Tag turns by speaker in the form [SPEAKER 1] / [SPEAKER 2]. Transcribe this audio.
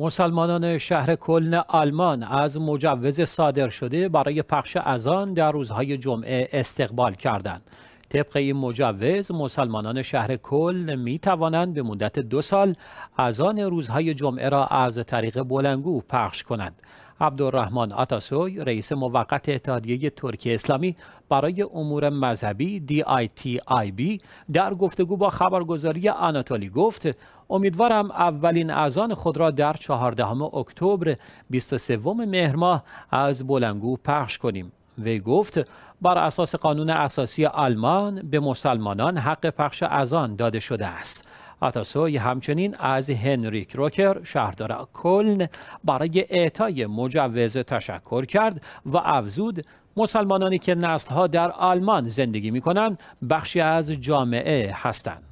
[SPEAKER 1] مسلمانان شهر کلن آلمان از مجوز صادر شده برای پخش اذان در روزهای جمعه استقبال کردند. طبق این مجوز مسلمانان شهر کلن می توانند به مدت دو سال اذان روزهای جمعه را از طریق بلنگو پخش کنند. عبدالرحمن اتاسوی رئیس موقت اتحادیه ترکیه اسلامی برای امور مذهبی DITIB در گفتگو با خبرگزاری آناتولی گفت امیدوارم اولین اذان خود را در 14 اکتبر 23 مهر ماه از بلنگو پخش کنیم وی گفت بر اساس قانون اساسی آلمان به مسلمانان حق پخش اذان داده شده است اتاسوی همچنین از هنریک روکر شهردار کلن برای اعطای مجوز تشکر کرد و افزود مسلمانانی که نسلها در آلمان زندگی می کنند بخشی از جامعه هستند.